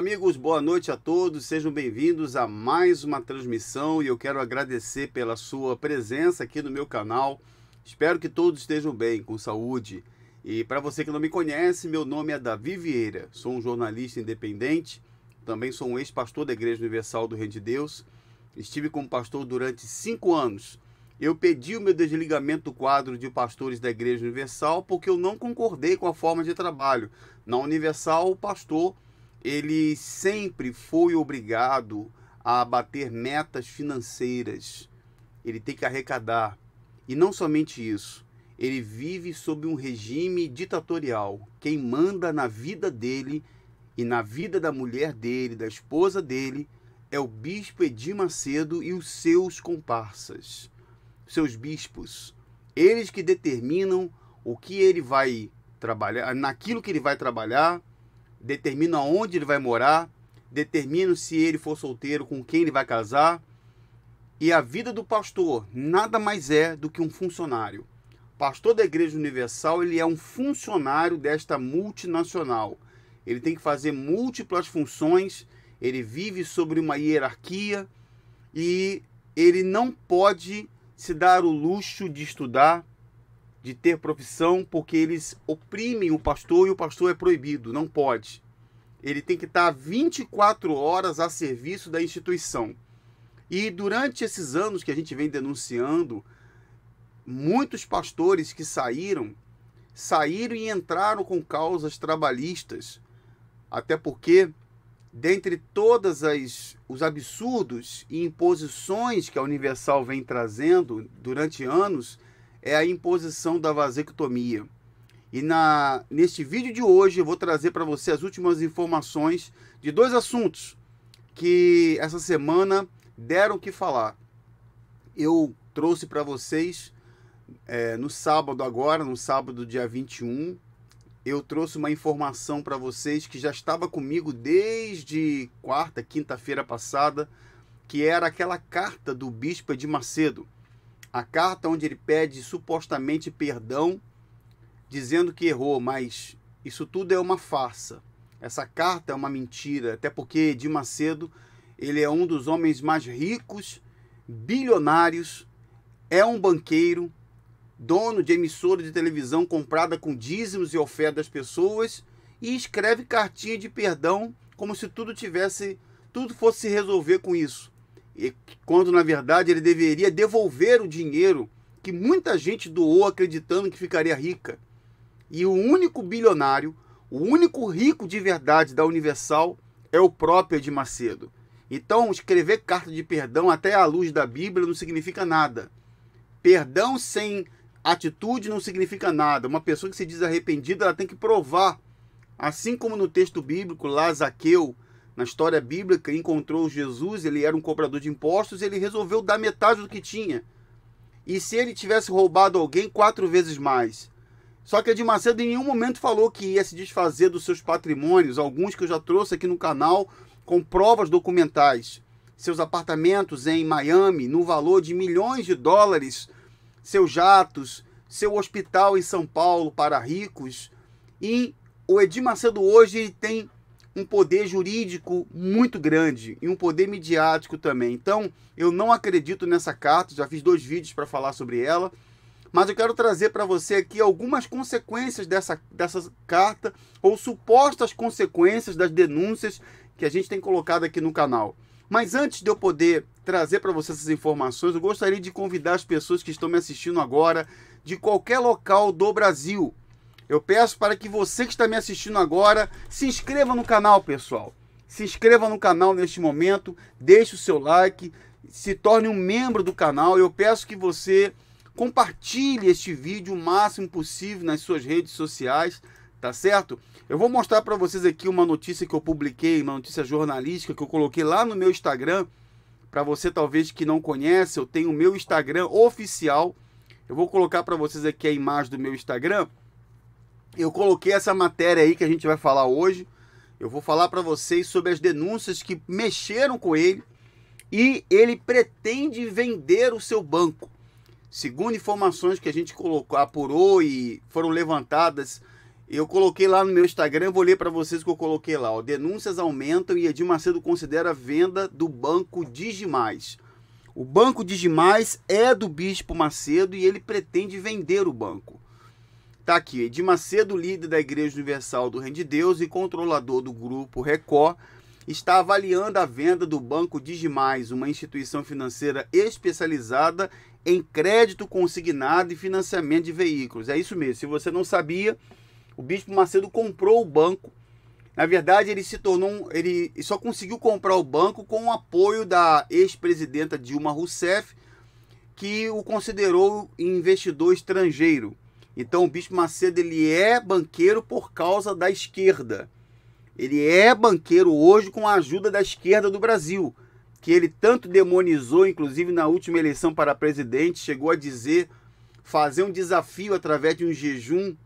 amigos, boa noite a todos, sejam bem-vindos a mais uma transmissão e eu quero agradecer pela sua presença aqui no meu canal. Espero que todos estejam bem, com saúde. E para você que não me conhece, meu nome é Davi Vieira, sou um jornalista independente, também sou um ex-pastor da Igreja Universal do Reino de Deus. Estive como pastor durante cinco anos. Eu pedi o meu desligamento do quadro de pastores da Igreja Universal porque eu não concordei com a forma de trabalho. Na Universal, o pastor ele sempre foi obrigado a bater metas financeiras. Ele tem que arrecadar. E não somente isso, ele vive sob um regime ditatorial. Quem manda na vida dele e na vida da mulher dele, da esposa dele, é o bispo Edir Macedo e os seus comparsas, seus bispos. Eles que determinam o que ele vai trabalhar, naquilo que ele vai trabalhar, determina onde ele vai morar, determina se ele for solteiro, com quem ele vai casar. E a vida do pastor nada mais é do que um funcionário. Pastor da Igreja Universal, ele é um funcionário desta multinacional. Ele tem que fazer múltiplas funções, ele vive sobre uma hierarquia e ele não pode se dar o luxo de estudar, de ter profissão porque eles oprimem o pastor e o pastor é proibido, não pode. Ele tem que estar 24 horas a serviço da instituição. E durante esses anos que a gente vem denunciando, muitos pastores que saíram, saíram e entraram com causas trabalhistas. Até porque, dentre todas as os absurdos e imposições que a Universal vem trazendo durante anos, é a imposição da vasectomia. E na, neste vídeo de hoje eu vou trazer para você as últimas informações de dois assuntos que essa semana deram que falar. Eu trouxe para vocês é, no sábado agora, no sábado dia 21, eu trouxe uma informação para vocês que já estava comigo desde quarta, quinta-feira passada, que era aquela carta do bispo de Macedo a carta onde ele pede supostamente perdão, dizendo que errou, mas isso tudo é uma farsa. Essa carta é uma mentira, até porque de Macedo ele é um dos homens mais ricos, bilionários, é um banqueiro, dono de emissora de televisão comprada com dízimos e ofertas das pessoas e escreve cartinha de perdão como se tudo tivesse tudo fosse se resolver com isso quando na verdade ele deveria devolver o dinheiro que muita gente doou acreditando que ficaria rica. E o único bilionário, o único rico de verdade da Universal é o próprio Ed Macedo. Então, escrever carta de perdão até à luz da Bíblia não significa nada. Perdão sem atitude não significa nada. Uma pessoa que se diz arrependida, ela tem que provar. Assim como no texto bíblico, lá Zaqueu na história bíblica encontrou Jesus, ele era um cobrador de impostos, ele resolveu dar metade do que tinha. E se ele tivesse roubado alguém, quatro vezes mais. Só que Edmundo Macedo em nenhum momento falou que ia se desfazer dos seus patrimônios, alguns que eu já trouxe aqui no canal com provas documentais. Seus apartamentos em Miami, no valor de milhões de dólares, seus jatos, seu hospital em São Paulo para ricos. E o Edir Macedo hoje tem um poder jurídico muito grande e um poder midiático também. Então, eu não acredito nessa carta, já fiz dois vídeos para falar sobre ela, mas eu quero trazer para você aqui algumas consequências dessa, dessa carta ou supostas consequências das denúncias que a gente tem colocado aqui no canal. Mas antes de eu poder trazer para você essas informações, eu gostaria de convidar as pessoas que estão me assistindo agora de qualquer local do Brasil eu peço para que você que está me assistindo agora se inscreva no canal, pessoal. Se inscreva no canal neste momento, deixe o seu like, se torne um membro do canal. Eu peço que você compartilhe este vídeo o máximo possível nas suas redes sociais, tá certo? Eu vou mostrar para vocês aqui uma notícia que eu publiquei, uma notícia jornalística que eu coloquei lá no meu Instagram. Para você talvez que não conhece, eu tenho o meu Instagram oficial. Eu vou colocar para vocês aqui a imagem do meu Instagram eu coloquei essa matéria aí que a gente vai falar hoje. Eu vou falar para vocês sobre as denúncias que mexeram com ele e ele pretende vender o seu banco. Segundo informações que a gente colocou, apurou e foram levantadas, eu coloquei lá no meu Instagram, vou ler para vocês o que eu coloquei lá. Ó. Denúncias aumentam e Edir Macedo considera a venda do banco Digimais. O banco Digimais é do Bispo Macedo e ele pretende vender o banco. Está aqui, Edir Macedo, líder da Igreja Universal do Reino de Deus e controlador do grupo Record, está avaliando a venda do Banco Digimais, uma instituição financeira especializada em crédito consignado e financiamento de veículos. É isso mesmo. Se você não sabia, o Bispo Macedo comprou o banco. Na verdade, ele se tornou, um, ele só conseguiu comprar o banco com o apoio da ex-presidenta Dilma Rousseff, que o considerou investidor estrangeiro. Então o Bispo Macedo ele é banqueiro por causa da esquerda. Ele é banqueiro hoje com a ajuda da esquerda do Brasil, que ele tanto demonizou, inclusive na última eleição para presidente, chegou a dizer fazer um desafio através de um jejum,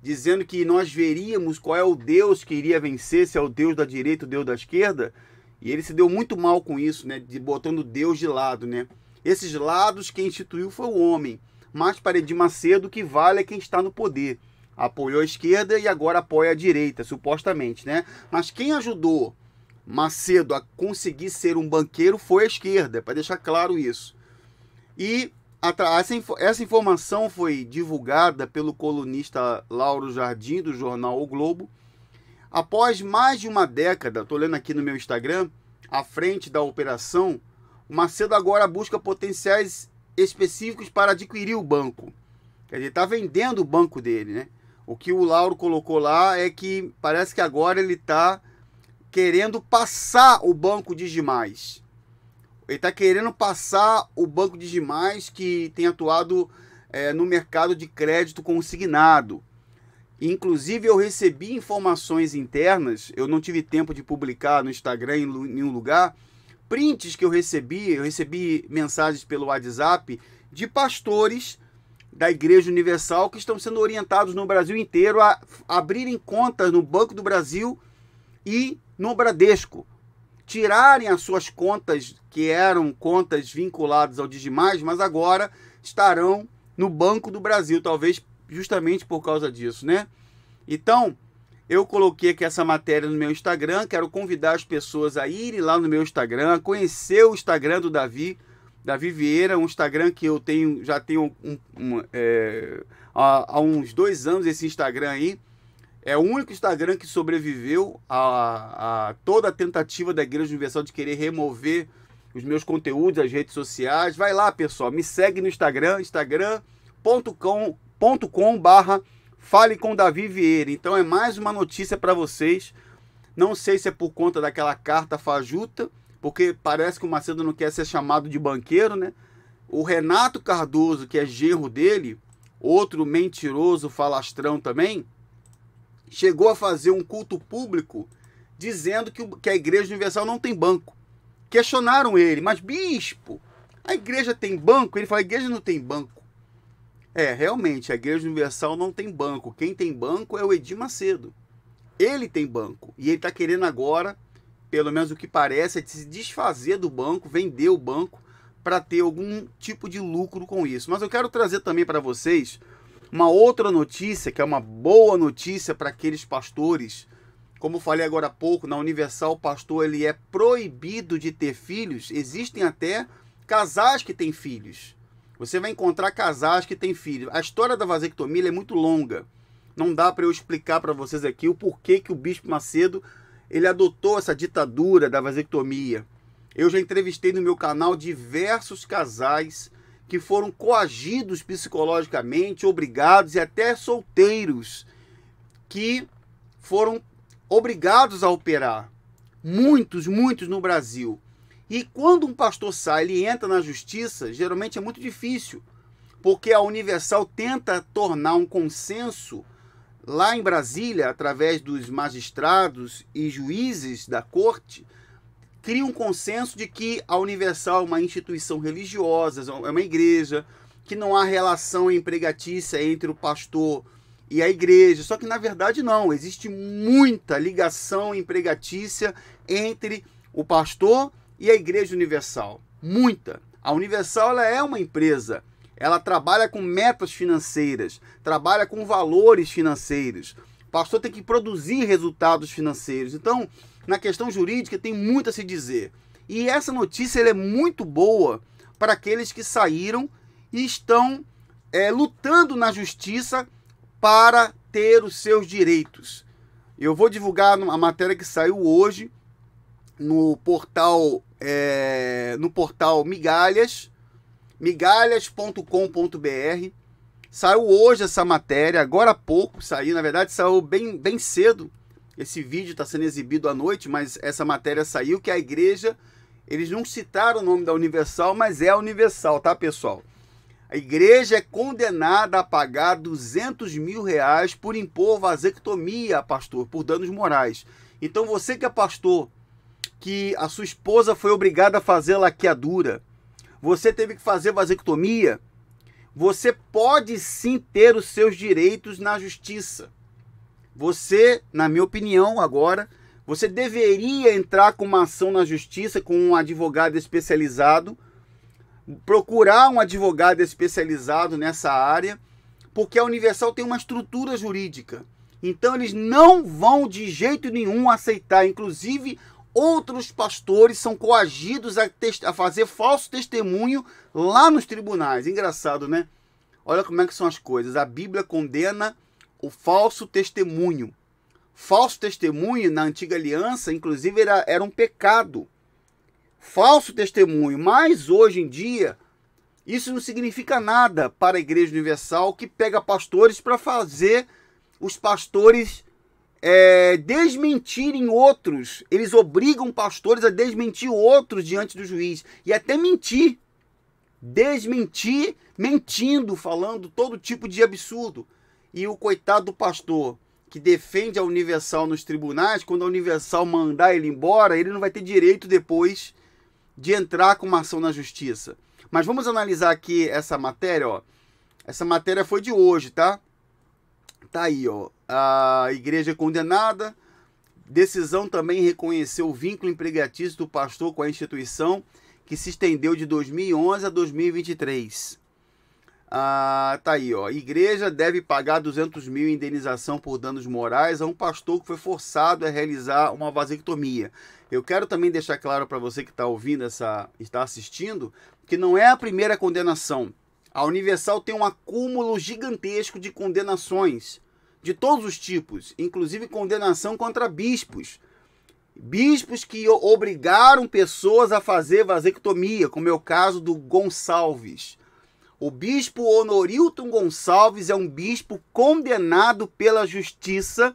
dizendo que nós veríamos qual é o Deus que iria vencer, se é o Deus da direita ou o Deus da esquerda. E ele se deu muito mal com isso, né, de botando Deus de lado, né? Esses lados que instituiu foi o homem mas para Macedo que vale é quem está no poder. Apoiou a esquerda e agora apoia a direita, supostamente, né? Mas quem ajudou Macedo a conseguir ser um banqueiro foi a esquerda, para deixar claro isso. E essa, inf essa informação foi divulgada pelo colunista Lauro Jardim, do jornal O Globo. Após mais de uma década, estou lendo aqui no meu Instagram, à frente da operação, o Macedo agora busca potenciais específicos para adquirir o banco. Quer dizer, está vendendo o banco dele, né? O que o Lauro colocou lá é que parece que agora ele está querendo passar o banco de demais. Ele está querendo passar o banco de demais que tem atuado é, no mercado de crédito consignado. Inclusive, eu recebi informações internas, eu não tive tempo de publicar no Instagram em nenhum lugar, prints que eu recebi, eu recebi mensagens pelo WhatsApp de pastores da Igreja Universal que estão sendo orientados no Brasil inteiro a abrirem contas no Banco do Brasil e no Bradesco. Tirarem as suas contas, que eram contas vinculadas ao Digimais, mas agora estarão no Banco do Brasil, talvez justamente por causa disso, né? Então, eu coloquei aqui essa matéria no meu Instagram. Quero convidar as pessoas a irem lá no meu Instagram, conhecer o Instagram do Davi, Davi Vieira, um Instagram que eu tenho, já tenho um, um, é, há, há, uns dois anos esse Instagram aí. É o único Instagram que sobreviveu a, a toda a tentativa da Igreja Universal de querer remover os meus conteúdos, as redes sociais. Vai lá, pessoal, me segue no Instagram, instagram.com.com Fale com Davi Vieira. Então é mais uma notícia para vocês. Não sei se é por conta daquela carta fajuta, porque parece que o Macedo não quer ser chamado de banqueiro, né? O Renato Cardoso, que é genro dele, outro mentiroso falastrão também, chegou a fazer um culto público dizendo que, a Igreja Universal não tem banco. Questionaram ele, mas bispo, a igreja tem banco? Ele falou: a igreja não tem banco. É, realmente, a Igreja Universal não tem banco. Quem tem banco é o Edir Macedo. Ele tem banco. E ele está querendo agora, pelo menos o que parece, é se desfazer do banco, vender o banco, para ter algum tipo de lucro com isso. Mas eu quero trazer também para vocês uma outra notícia, que é uma boa notícia para aqueles pastores. Como falei agora há pouco, na Universal, o pastor ele é proibido de ter filhos. Existem até casais que têm filhos. Você vai encontrar casais que têm filhos. A história da vasectomia é muito longa. Não dá para eu explicar para vocês aqui o porquê que o Bispo Macedo ele adotou essa ditadura da vasectomia. Eu já entrevistei no meu canal diversos casais que foram coagidos psicologicamente, obrigados e até solteiros que foram obrigados a operar. Muitos, muitos no Brasil. E quando um pastor sai, ele entra na justiça, geralmente é muito difícil, porque a Universal tenta tornar um consenso lá em Brasília, através dos magistrados e juízes da corte, cria um consenso de que a Universal é uma instituição religiosa, é uma igreja, que não há relação empregatícia entre o pastor e a igreja. Só que na verdade não, existe muita ligação empregatícia entre o pastor e a Igreja Universal? Muita. A Universal ela é uma empresa. Ela trabalha com metas financeiras, trabalha com valores financeiros. O pastor tem que produzir resultados financeiros. Então, na questão jurídica, tem muito a se dizer. E essa notícia é muito boa para aqueles que saíram e estão é, lutando na justiça para ter os seus direitos. Eu vou divulgar a matéria que saiu hoje no portal é, no portal Migalhas, migalhas.com.br. Saiu hoje essa matéria, agora há pouco saiu, na verdade saiu bem, bem cedo. Esse vídeo está sendo exibido à noite, mas essa matéria saiu que a igreja, eles não citaram o nome da Universal, mas é a Universal, tá pessoal? A igreja é condenada a pagar 200 mil reais por impor vasectomia pastor, por danos morais. Então você que é pastor que a sua esposa foi obrigada a fazer laqueadura, você teve que fazer vasectomia, você pode sim ter os seus direitos na justiça. Você, na minha opinião, agora, você deveria entrar com uma ação na justiça com um advogado especializado, procurar um advogado especializado nessa área, porque a Universal tem uma estrutura jurídica. Então eles não vão de jeito nenhum aceitar, inclusive outros pastores são coagidos a, a, fazer falso testemunho lá nos tribunais. Engraçado, né? Olha como é que são as coisas. A Bíblia condena o falso testemunho. Falso testemunho na antiga aliança, inclusive, era, era um pecado. Falso testemunho. Mas hoje em dia, isso não significa nada para a Igreja Universal que pega pastores para fazer os pastores é, desmentirem outros, eles obrigam pastores a desmentir outros diante do juiz e até mentir. Desmentir, mentindo, falando todo tipo de absurdo. E o coitado do pastor que defende a Universal nos tribunais, quando a Universal mandar ele embora, ele não vai ter direito depois de entrar com uma ação na justiça. Mas vamos analisar aqui essa matéria, ó. Essa matéria foi de hoje, tá? Tá aí, ó a igreja é condenada. Decisão também reconheceu o vínculo empregatício do pastor com a instituição, que se estendeu de 2011 a 2023. Ah, tá aí, ó. Igreja deve pagar 200 mil em indenização por danos morais a um pastor que foi forçado a realizar uma vasectomia. Eu quero também deixar claro para você que está ouvindo essa, está assistindo, que não é a primeira condenação. A Universal tem um acúmulo gigantesco de condenações de todos os tipos, inclusive condenação contra bispos. Bispos que obrigaram pessoas a fazer vasectomia, como é o caso do Gonçalves. O bispo Honorilton Gonçalves é um bispo condenado pela justiça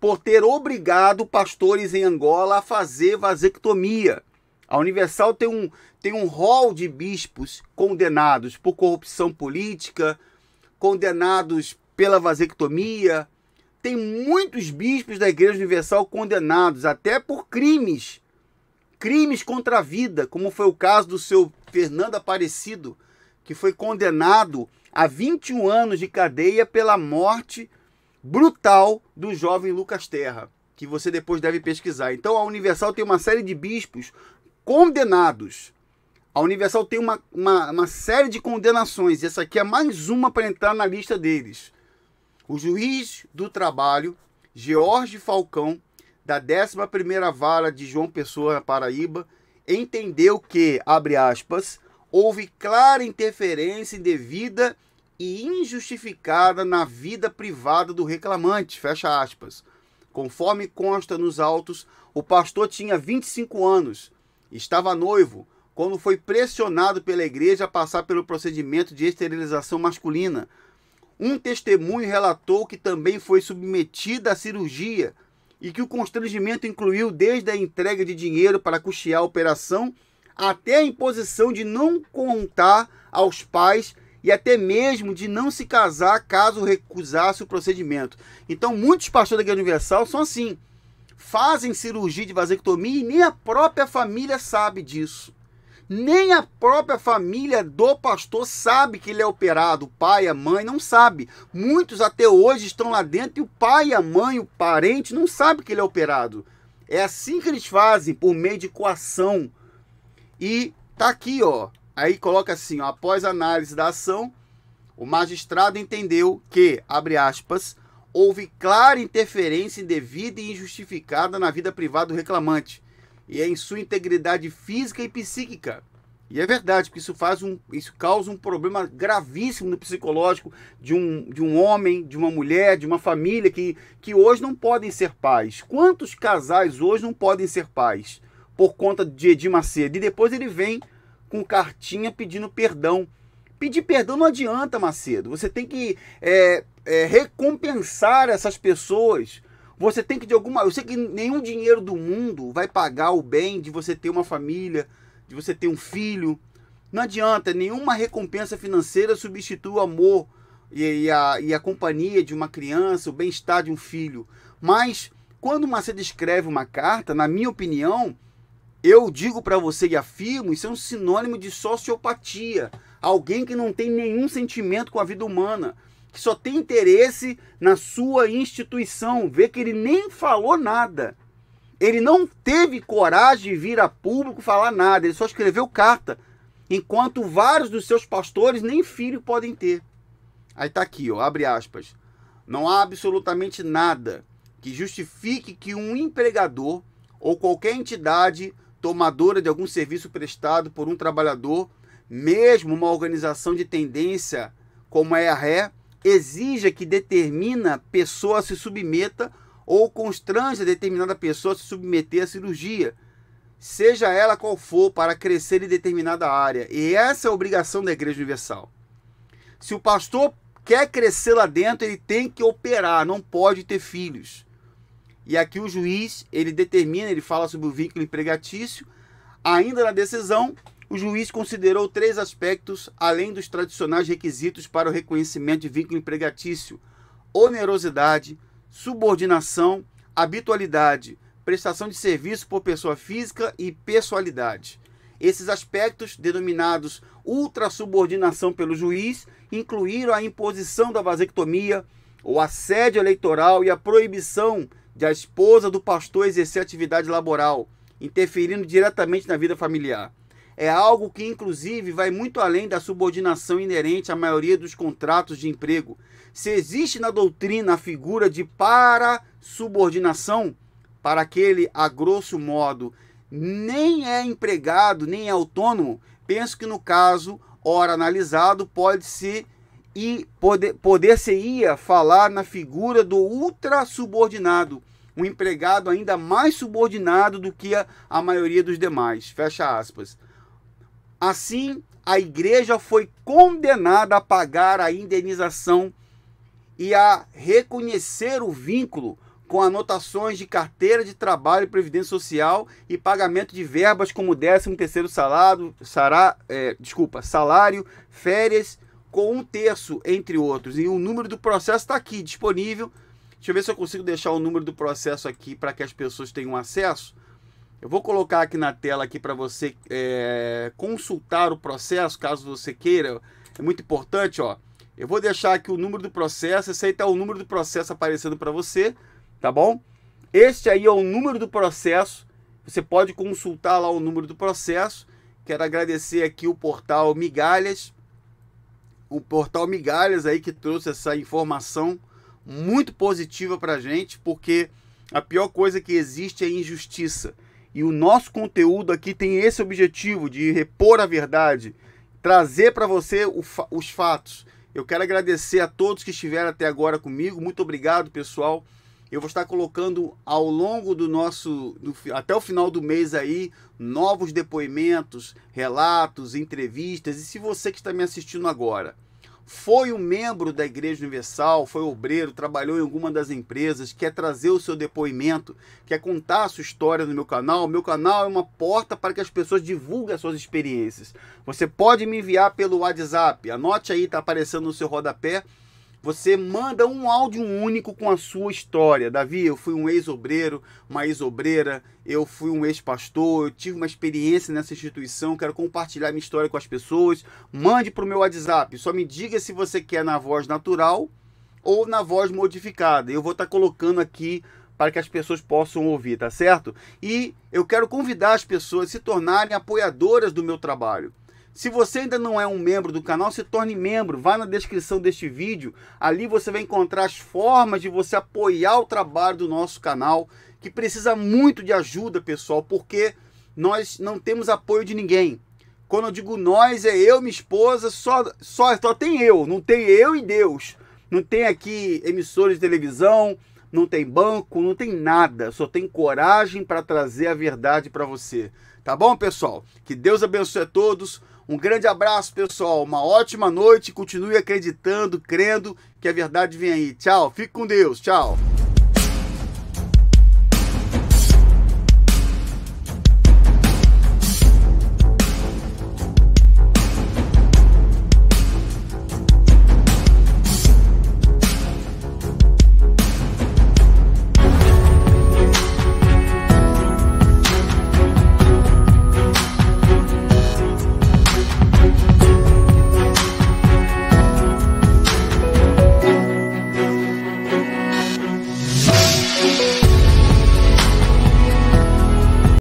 por ter obrigado pastores em Angola a fazer vasectomia. A Universal tem um, tem um rol de bispos condenados por corrupção política, condenados pela vasectomia. Tem muitos bispos da Igreja Universal condenados até por crimes, crimes contra a vida, como foi o caso do seu Fernando Aparecido, que foi condenado a 21 anos de cadeia pela morte brutal do jovem Lucas Terra, que você depois deve pesquisar. Então a Universal tem uma série de bispos condenados. A Universal tem uma, uma, uma série de condenações. E essa aqui é mais uma para entrar na lista deles. O juiz do trabalho, George Falcão, da 11ª Vara de João Pessoa, Paraíba, entendeu que, abre aspas, houve clara interferência indevida e injustificada na vida privada do reclamante, fecha aspas. Conforme consta nos autos, o pastor tinha 25 anos, estava noivo, quando foi pressionado pela igreja a passar pelo procedimento de esterilização masculina, um testemunho relatou que também foi submetida à cirurgia e que o constrangimento incluiu desde a entrega de dinheiro para custear a operação até a imposição de não contar aos pais e até mesmo de não se casar caso recusasse o procedimento. Então, muitos pastores da Igreja Universal são assim. Fazem cirurgia de vasectomia e nem a própria família sabe disso nem a própria família do pastor sabe que ele é operado, o pai, a mãe não sabe. Muitos até hoje estão lá dentro e o pai, a mãe, o parente não sabe que ele é operado. É assim que eles fazem, por meio de coação. E tá aqui, ó. Aí coloca assim, ó, após análise da ação, o magistrado entendeu que, abre aspas, houve clara interferência indevida e injustificada na vida privada do reclamante e é em sua integridade física e psíquica. E é verdade que isso faz um, isso causa um problema gravíssimo no psicológico de um, de um homem, de uma mulher, de uma família que, que hoje não podem ser pais. Quantos casais hoje não podem ser pais por conta de Edir Macedo? E depois ele vem com cartinha pedindo perdão. Pedir perdão não adianta, Macedo. Você tem que é, é, recompensar essas pessoas você tem que de alguma. Eu sei que nenhum dinheiro do mundo vai pagar o bem de você ter uma família, de você ter um filho. Não adianta, nenhuma recompensa financeira substitui o amor e, a, e a companhia de uma criança, o bem-estar de um filho. Mas quando Macedo escreve uma carta, na minha opinião, eu digo para você e afirmo, isso é um sinônimo de sociopatia. Alguém que não tem nenhum sentimento com a vida humana que só tem interesse na sua instituição. Vê que ele nem falou nada. Ele não teve coragem de vir a público falar nada, ele só escreveu carta. Enquanto vários dos seus pastores nem filho podem ter. Aí tá aqui, ó, abre aspas. Não há absolutamente nada que justifique que um empregador ou qualquer entidade tomadora de algum serviço prestado por um trabalhador, mesmo uma organização de tendência como é a Ré, exija que determina pessoa se submeta ou constrange determinada pessoa a se submeter à cirurgia, seja ela qual for, para crescer em determinada área. E essa é a obrigação da Igreja Universal. Se o pastor quer crescer lá dentro, ele tem que operar, não pode ter filhos. E aqui o juiz, ele determina, ele fala sobre o vínculo empregatício, ainda na decisão, o juiz considerou três aspectos além dos tradicionais requisitos para o reconhecimento de vínculo empregatício: onerosidade, subordinação, habitualidade, prestação de serviço por pessoa física e pessoalidade. Esses aspectos, denominados ultrasubordinação pelo juiz, incluíram a imposição da vasectomia, o assédio eleitoral e a proibição de a esposa do pastor exercer atividade laboral, interferindo diretamente na vida familiar é algo que, inclusive, vai muito além da subordinação inerente à maioria dos contratos de emprego. Se existe na doutrina a figura de para-subordinação, para aquele, a grosso modo, nem é empregado, nem é autônomo, penso que no caso, ora analisado, pode-se e poder, poder se ia falar na figura do ultra subordinado, um empregado ainda mais subordinado do que a, a maioria dos demais. Fecha aspas. Assim, a igreja foi condenada a pagar a indenização e a reconhecer o vínculo com anotações de carteira de trabalho e previdência social e pagamento de verbas como 13 terceiro salário, sará, é, desculpa, salário, férias com um terço, entre outros. E o número do processo está aqui disponível. Deixa eu ver se eu consigo deixar o número do processo aqui para que as pessoas tenham acesso. Eu vou colocar aqui na tela aqui para você é, consultar o processo, caso você queira. É muito importante, ó. Eu vou deixar aqui o número do processo. Esse aí tá o número do processo aparecendo para você, tá bom? Este aí é o número do processo. Você pode consultar lá o número do processo. Quero agradecer aqui o portal Migalhas, o portal Migalhas aí que trouxe essa informação muito positiva para gente, porque a pior coisa que existe é injustiça. E o nosso conteúdo aqui tem esse objetivo de repor a verdade, trazer para você fa os fatos. Eu quero agradecer a todos que estiveram até agora comigo. Muito obrigado, pessoal. Eu vou estar colocando ao longo do nosso do, até o final do mês aí novos depoimentos, relatos, entrevistas. E se você que está me assistindo agora foi um membro da Igreja Universal, foi obreiro, trabalhou em alguma das empresas, quer trazer o seu depoimento, quer contar a sua história no meu canal, meu canal é uma porta para que as pessoas divulguem as suas experiências. Você pode me enviar pelo WhatsApp, anote aí, está aparecendo no seu rodapé você manda um áudio único com a sua história. Davi, eu fui um ex-obreiro, uma ex-obreira, eu fui um ex-pastor, eu tive uma experiência nessa instituição, quero compartilhar minha história com as pessoas. Mande para o meu WhatsApp. Só me diga se você quer na voz natural ou na voz modificada. Eu vou estar tá colocando aqui para que as pessoas possam ouvir, tá certo? E eu quero convidar as pessoas a se tornarem apoiadoras do meu trabalho. Se você ainda não é um membro do canal, se torne membro. Vá na descrição deste vídeo. Ali você vai encontrar as formas de você apoiar o trabalho do nosso canal, que precisa muito de ajuda, pessoal, porque nós não temos apoio de ninguém. Quando eu digo nós, é eu, minha esposa, só, só, só tem eu, não tem eu e Deus. Não tem aqui emissores de televisão, não tem banco, não tem nada. Só tem coragem para trazer a verdade para você. Tá bom, pessoal? Que Deus abençoe a todos. Um grande abraço, pessoal. Uma ótima noite. Continue acreditando, crendo que a verdade vem aí. Tchau. Fique com Deus. Tchau.